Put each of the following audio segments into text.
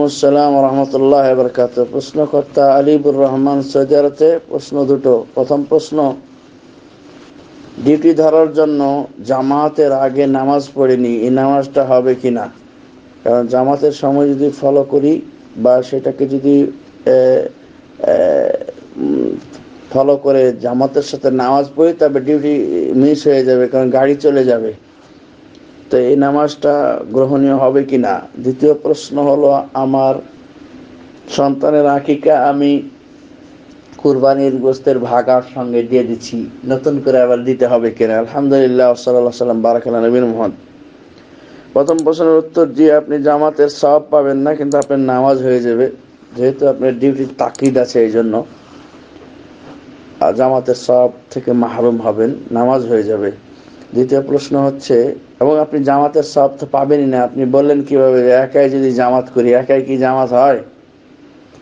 ওয়ালাইকুম আসসালাম রহমতুল্লাহ বরকাত প্রশ্নকর্তা আলিবুর রহমান সৈদারতে প্রশ্ন দুটো প্রথম প্রশ্ন ডিউটি ধরার জন্য জামাতের আগে নামাজ পড়িনি এই নামাজটা হবে কি না কারণ জামাতের সময় যদি ফলো করি বা সেটাকে যদি ফলো করে জামাতের সাথে নামাজ পড়ি তবে ডিউটি মিস হয়ে যাবে কারণ গাড়ি চলে যাবে তো এই নামাজটা গ্রহণীয় হবে কি না দ্বিতীয় প্রশ্ন হলো আমার সন্তানের আঁকিকা আমি কুরবানির গোস্তের ভাগার সঙ্গে দিয়ে দিচ্ছি নতুন করে আবার দিতে হবে কিনা আলহামদুলিল্লাহ সাল্লাহ সাল্লাম বারাকাল নবীন মোহন প্রথম প্রশ্নের উত্তর দিয়ে আপনি জামাতের সব পাবেন না কিন্তু আপনার নামাজ হয়ে যাবে যেহেতু আপনার ডিউটির তাকিদ আছে এই জন্য জামাতের সব থেকে মাহরুম হবেন নামাজ হয়ে যাবে দ্বিতীয় প্রশ্ন হচ্ছে এবং আপনি জামাতের সব তো পাবেনই না আপনি বললেন কিভাবে একাই যদি জামাত করি একাই কি জামাত হয়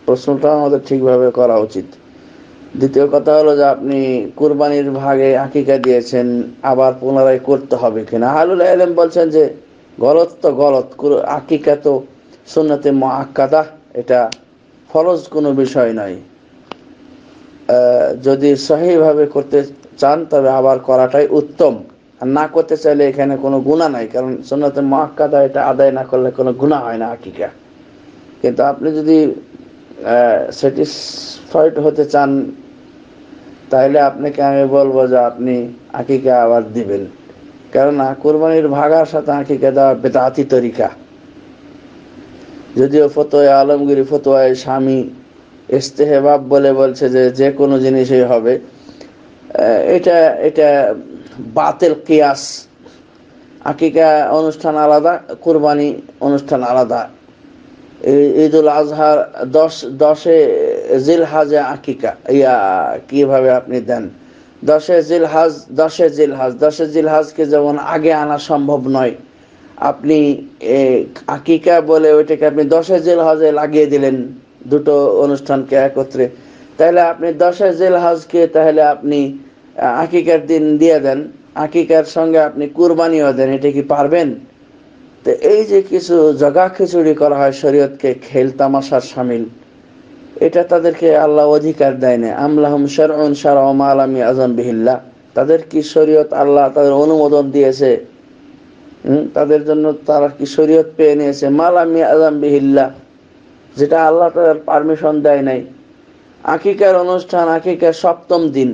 প্রশ্নটা আমাদের ঠিকভাবে করা উচিত দ্বিতীয় কথা হলো যে আপনি কুরবানির ভাগে আকিকা দিয়েছেন আবার পুনরায় করতে হবে কিনা আলুল আলম বলছেন যে গলত তো গলত আকিকা তো সুন্নতে মাক্কাদা এটা ফরজ কোনো বিষয় নয় যদি সহিভাবে করতে চান তবে আবার করাটাই উত্তম আর না করতে চাইলে এখানে কোনো গুণা নাই কারণ সোনাতে মহাক্কাদা এটা আদায় না করলে কোনো গুণা হয় না আকিকা কিন্তু আপনি যদি স্যাটিসফাইড হতে চান তাহলে আপনাকে আমি বলবো যে আপনি আকিকা আবার দিবেন কারণ কোরবানির ভাগার সাথে আকিকা দেওয়া বেদাতি তরিকা যদিও ফতোয়া আলমগিরি ফতোয়ায় স্বামী ইস্তেহেবাব বলে বলছে যে যে কোনো জিনিসই হবে এটা এটা বাতেল কেয়াস আকিকা অনুষ্ঠান আলাদা কোরবানি অনুষ্ঠান আলাদা ঈদ উল আজহার দশ দশে জিল হাজ আকিকা ইয়া কিভাবে আপনি দেন দশে জিল হাজ দশে জিল হাজ দশে জিল হাজকে যেমন আগে আনা সম্ভব নয় আপনি আকিকা বলে ওইটাকে আপনি দশে জিল হাজে লাগিয়ে দিলেন দুটো অনুষ্ঠানকে একত্রে তাহলে আপনি দশে জিল হাজকে তাহলে আপনি আকিকার দিন দিয়ে দেন আকিকার সঙ্গে আপনি কুরবানিও দেন এটা কি পারবেন তো এই যে কিছু জগা খিচুড়ি করা হয় শরীয়তকে খেল তামাশার সামিল এটা তাদেরকে আল্লাহ অধিকার দেয় না আমলাহম শরণ সারাম আলামী আজম বিহিল্লা তাদের কি শরীয়ত আল্লাহ তাদের অনুমোদন দিয়েছে তাদের জন্য তারা কি শরীয়ত পেয়ে নিয়েছে মালামি আজম বিহিল্লা যেটা আল্লাহ তাদের পারমিশন দেয় নাই আকিকার অনুষ্ঠান আকিকার সপ্তম দিন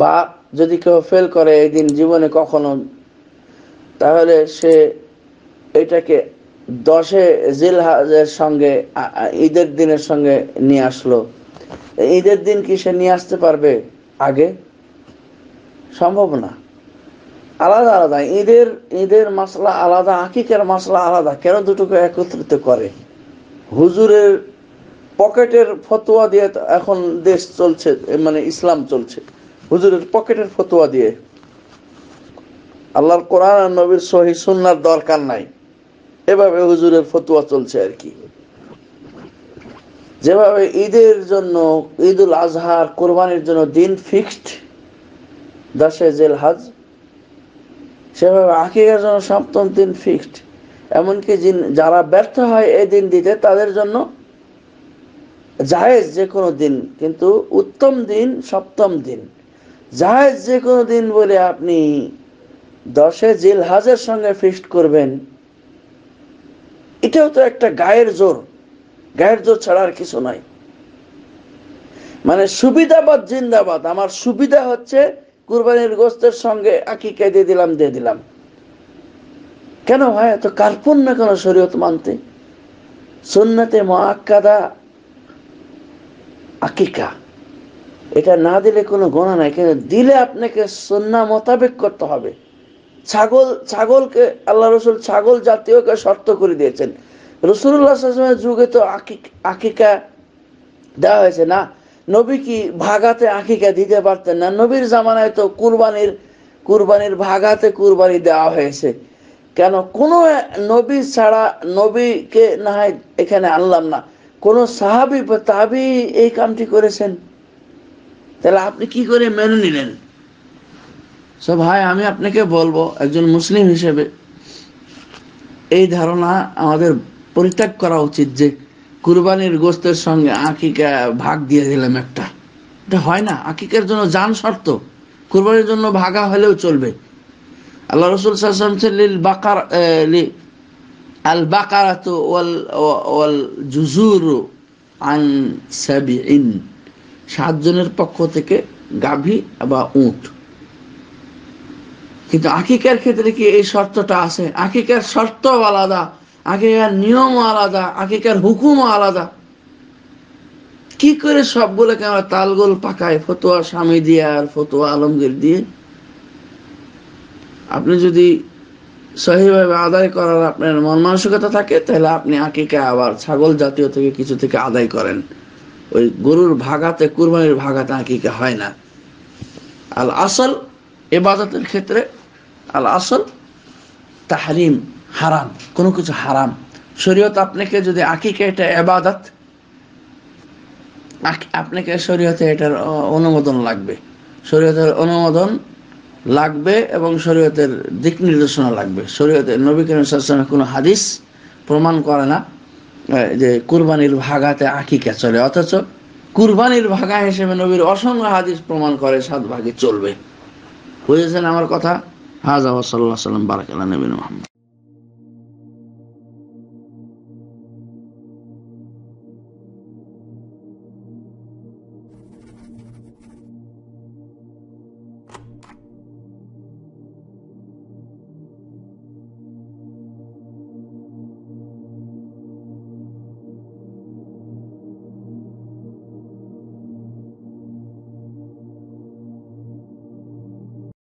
বা যদি কেউ ফেল করে এই দিন জীবনে কখনো তাহলে সে এটাকে দশে জিলহাজের সঙ্গে ঈদের দিনের সঙ্গে নিয়ে আসলো ঈদের দিন কি সে নিয়ে আসতে পারবে আগে সম্ভব না আলাদা আলাদা ঈদের ঈদের মশলা আলাদা আকিকের মশলা আলাদা কেন দুটোকে একত্রিত করে হুজুরের পকেটের ফতোয়া দিয়ে এখন দেশ চলছে মানে ইসলাম চলছে হুজুরের পকেটের ফতোয়া দিয়ে আল্লাহর কোরআন আর নবীর সহি সুন্নার দরকার নাই এভাবে হুজুরের ফতুয়া চলছে আর কি যেভাবে ঈদের জন্য ঈদুল আজহার কোরবানির জন্য দিন ফিক্সড দাসে জেল হাজ সেভাবে আকিকার জন্য সপ্তম দিন ফিক্সড এমনকি যারা ব্যর্থ হয় এই দিন দিতে তাদের জন্য জায়েজ যে কোনো দিন কিন্তু উত্তম দিন সপ্তম দিন জাহাজ যে কোনো দিন বলে আপনি দশে জেল হাজের সঙ্গে ফিস্ট করবেন এটাও তো একটা গায়ের জোর গায়ের জোর ছাড়া আর কিছু নাই মানে সুবিধাবাদ জিন্দাবাদ আমার সুবিধা হচ্ছে কুরবানির গোস্তের সঙ্গে আকিকে দিয়ে দিলাম দিয়ে দিলাম কেন ভাই এত না কেন শরীয়ত মানতে সন্নাতে মা আকিকা এটা না দিলে কোনো গোনা নাই কিন্তু দিলে আপনাকে সন্না মোতাবেক করতে হবে ছাগল ছাগলকে আল্লাহ রসুল ছাগল জাতীয়কে শর্ত করে দিয়েছেন রসুল্লাহামের যুগে তো আকিকা দেওয়া হয়েছে না নবী কি ভাগাতে আকিকা দিতে পারতেন না নবীর জামানায় তো কুরবানির কুরবানির ভাগাতে কুরবানি দেওয়া হয়েছে কেন কোনো নবী ছাড়া নবীকে না হয় এখানে আনলাম না কোনো সাহাবি তাবি এই কামটি করেছেন তাহলে আপনি কি করে মেনে নিলেন সো ভাই আমি আপনাকে বলবো একজন মুসলিম হিসেবে এই ধারণা আমাদের পরিত্যাগ করা উচিত যে কুরবানির গোস্তের সঙ্গে আকিকা ভাগ দিয়ে দিলাম একটা এটা হয় না আকিকার জন্য যান শর্ত কুরবানির জন্য ভাগা হলেও চলবে আল্লাহ রসুল সাল্লাম বাকার আল বাকারাত ওয়াল ওয়াল জুজুর আন সাবিইন সাতজনের পক্ষ থেকে গাভী বা উঁট কিন্তু আকিকার ক্ষেত্রে কি এই শর্তটা আছে আকিকার শর্ত আলাদা আকিকার নিয়ম আলাদা আকিকার হুকুম আলাদা কি করে সবগুলোকে আমরা তালগোল পাকায় ফতোয়া স্বামী দিয়ে আর ফতোয়া আলমগীর দিয়ে আপনি যদি সহিভাবে আদায় করার আপনার মন মানসিকতা থাকে তাহলে আপনি আকিকা আবার ছাগল জাতীয় থেকে কিছু থেকে আদায় করেন ওই গরুর ভাগাতে কুরবানির ভাগাতে আঁকিকা হয় না আল আসল এবাদতের ক্ষেত্রে আল আসল তাহারিম হারাম কোনো কিছু হারাম শরীয়ত আপনাকে যদি আকিকা এটা এবাদত আপনাকে শরীয়তে এটার অনুমোদন লাগবে শরীয়তের অনুমোদন লাগবে এবং শরীয়তের দিক নির্দেশনা লাগবে শরীয়তের নবীকরণ কোনো হাদিস প্রমাণ করে না যে কুরবানির ভাগাতে আকিকা চলে অথচ কুরবানির ভাগা হিসেবে নবীর অসংখ্য হাদিস প্রমাণ করে সাত ভাগে চলবে বুঝেছেন আমার কথা হাজা সাল্লাহ সাল্লাম বারাকাল নবীন মোহাম্মদ